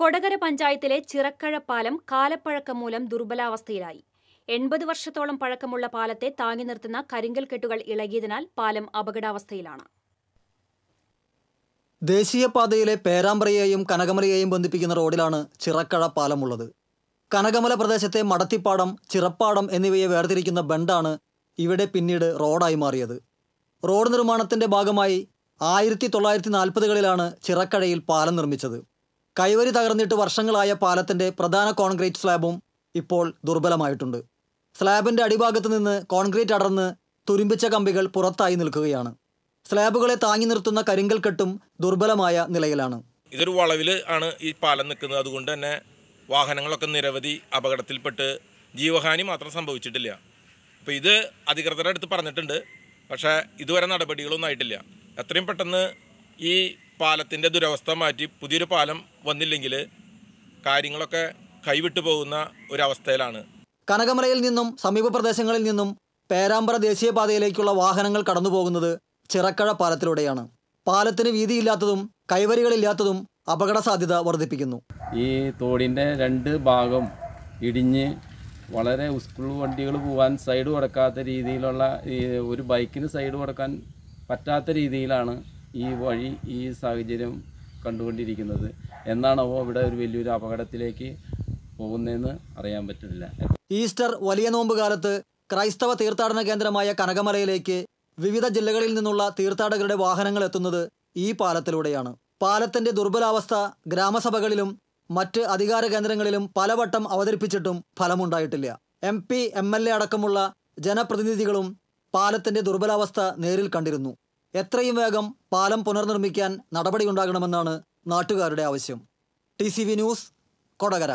കൊടകര പഞ്ചായത്തിലെ ചിറക്കഴ പാലം കാലപ്പഴക്കം മൂലം ദുർബലാവസ്ഥയിലായി എൺപത് വർഷത്തോളം പഴക്കമുള്ള പാലത്തെ താങ്ങി നിർത്തുന്ന കരിങ്കൽ കെട്ടുകൾ ഇളകിയതിനാൽ പാലം അപകടാവസ്ഥയിലാണ് ദേശീയപാതയിലെ പേരാമ്പ്രയെയും കനകമലയെയും ബന്ധിപ്പിക്കുന്ന റോഡിലാണ് ചിറക്കഴ പാലമുള്ളത് കനകമല പ്രദേശത്തെ മടത്തിപ്പാടം ചിറപ്പാടം എന്നിവയെ വേർതിരിക്കുന്ന ബണ്ടാണ് ഇവിടെ പിന്നീട് റോഡായി മാറിയത് റോഡ് നിർമ്മാണത്തിന്റെ ഭാഗമായി ആയിരത്തി തൊള്ളായിരത്തി നാൽപ്പതുകളിലാണ് ചിറക്കഴയിൽ പാലം നിർമ്മിച്ചത് കൈവരി തകർന്നിട്ട് വർഷങ്ങളായ പാലത്തിൻ്റെ പ്രധാന കോൺക്രീറ്റ് സ്ലാബും ഇപ്പോൾ ദുർബലമായിട്ടുണ്ട് സ്ലാബിൻ്റെ അടിഭാഗത്ത് നിന്ന് കോൺക്രീറ്റ് അടർന്ന് തുരുമ്പിച്ച കമ്പികൾ പുറത്തായി നിൽക്കുകയാണ് സ്ലാബുകളെ താങ്ങി നിർത്തുന്ന കരിങ്കൽ കെട്ടും ദുർബലമായ നിലയിലാണ് ഇതൊരു വളവിൽ ആണ് ഈ പാലം നിൽക്കുന്നത് അതുകൊണ്ട് തന്നെ വാഹനങ്ങളൊക്കെ നിരവധി അപകടത്തിൽപ്പെട്ട് ജീവഹാനി മാത്രം സംഭവിച്ചിട്ടില്ല അപ്പോൾ ഇത് അധികൃതരുടെ അടുത്ത് പറഞ്ഞിട്ടുണ്ട് പക്ഷേ ഇതുവരെ നടപടികളൊന്നും ആയിട്ടില്ല എത്രയും പെട്ടെന്ന് ഈ പാലത്തിൻ്റെ ദുരവസ്ഥ മാറ്റി പുതിയൊരു പാലം വന്നില്ലെങ്കിൽ കാര്യങ്ങളൊക്കെ കൈവിട്ടു പോകുന്ന ഒരവസ്ഥയിലാണ് കനകമലയിൽ നിന്നും സമീപ പ്രദേശങ്ങളിൽ നിന്നും പേരാമ്പ്ര ദേശീയപാതയിലേക്കുള്ള വാഹനങ്ങൾ കടന്നുപോകുന്നത് ചിറക്കഴ പാലത്തിലൂടെയാണ് പാലത്തിന് വീതിയില്ലാത്തതും കൈവരികളില്ലാത്തതും അപകട സാധ്യത വർദ്ധിപ്പിക്കുന്നു ഈ തോടിൻ്റെ രണ്ട് ഭാഗം ഇടിഞ്ഞ് വളരെ സ്കൂൾ വണ്ടികൾ പോകാൻ സൈഡ് കൊടുക്കാത്ത രീതിയിലുള്ള ഒരു ബൈക്കിന് സൈഡ് കൊടുക്കാൻ പറ്റാത്ത രീതിയിലാണ് ഈ വഴി ഈ സാഹചര്യം കണ്ടുകൊണ്ടിരിക്കുന്നത് എന്നാണോ ഇവിടെ ഒരു വലിയൊരു അപകടത്തിലേക്ക് പോകുന്നതെന്ന് അറിയാൻ പറ്റില്ല ഈസ്റ്റർ വലിയ നോമ്പ് കാലത്ത് ക്രൈസ്തവ തീർത്ഥാടന കേന്ദ്രമായ കനകമലയിലേക്ക് വിവിധ ജില്ലകളിൽ നിന്നുള്ള തീർത്ഥാടകരുടെ വാഹനങ്ങൾ എത്തുന്നത് ഈ പാലത്തിലൂടെയാണ് പാലത്തിന്റെ ദുർബലാവസ്ഥ ഗ്രാമസഭകളിലും മറ്റ് അധികാര കേന്ദ്രങ്ങളിലും പലവട്ടം അവതരിപ്പിച്ചിട്ടും ഫലമുണ്ടായിട്ടില്ല M P M L A അടക്കമുള്ള ജനപ്രതിനിധികളും പാലത്തിന്റെ ദുർബലാവസ്ഥ നേരിൽ കണ്ടിരുന്നു എത്രയും വേഗം പാലം പുനർനിർമ്മിക്കാൻ നടപടിയുണ്ടാകണമെന്നാണ് നാട്ടുകാരുടെ ആവശ്യം ടി ന്യൂസ് കൊടകര